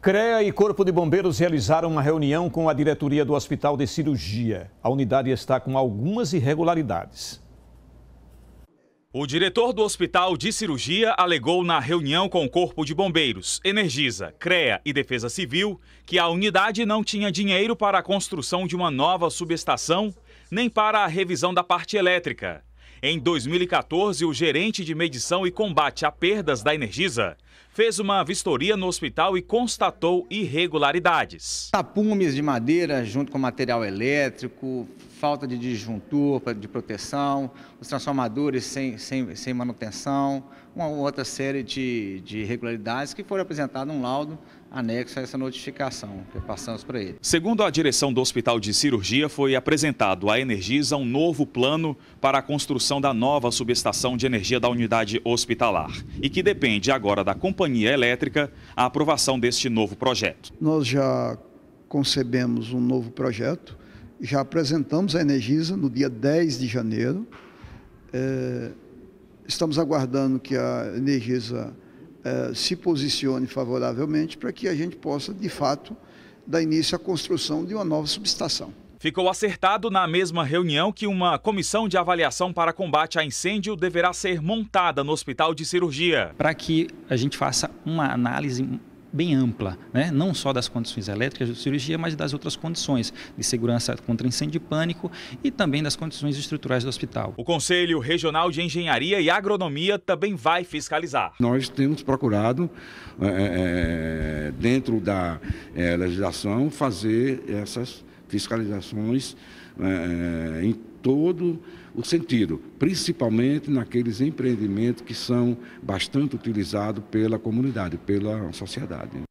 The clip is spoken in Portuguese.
CREA e Corpo de Bombeiros realizaram uma reunião com a diretoria do Hospital de Cirurgia. A unidade está com algumas irregularidades. O diretor do Hospital de Cirurgia alegou na reunião com o Corpo de Bombeiros, Energisa, CREA e Defesa Civil que a unidade não tinha dinheiro para a construção de uma nova subestação nem para a revisão da parte elétrica. Em 2014, o gerente de medição e combate a perdas da Energisa fez uma vistoria no hospital e constatou irregularidades. Tapumes de madeira junto com material elétrico, falta de disjuntor, de proteção, os transformadores sem, sem, sem manutenção, uma outra série de, de irregularidades que foram apresentadas um laudo anexo a essa notificação que passamos para ele. Segundo a direção do Hospital de Cirurgia, foi apresentado à Energisa um novo plano para a construção da nova subestação de energia da unidade hospitalar e que depende agora da companhia elétrica a aprovação deste novo projeto. Nós já concebemos um novo projeto já apresentamos a Energisa no dia 10 de janeiro. É, estamos aguardando que a Energisa é, se posicione favoravelmente para que a gente possa, de fato, dar início à construção de uma nova subestação. Ficou acertado na mesma reunião que uma comissão de avaliação para combate a incêndio deverá ser montada no Hospital de Cirurgia. Para que a gente faça uma análise bem ampla, né? não só das condições elétricas de cirurgia, mas das outras condições de segurança contra incêndio e pânico e também das condições estruturais do hospital. O Conselho Regional de Engenharia e Agronomia também vai fiscalizar. Nós temos procurado, é, dentro da é, legislação, fazer essas fiscalizações é, em todo o sentido, principalmente naqueles empreendimentos que são bastante utilizados pela comunidade, pela sociedade. Né?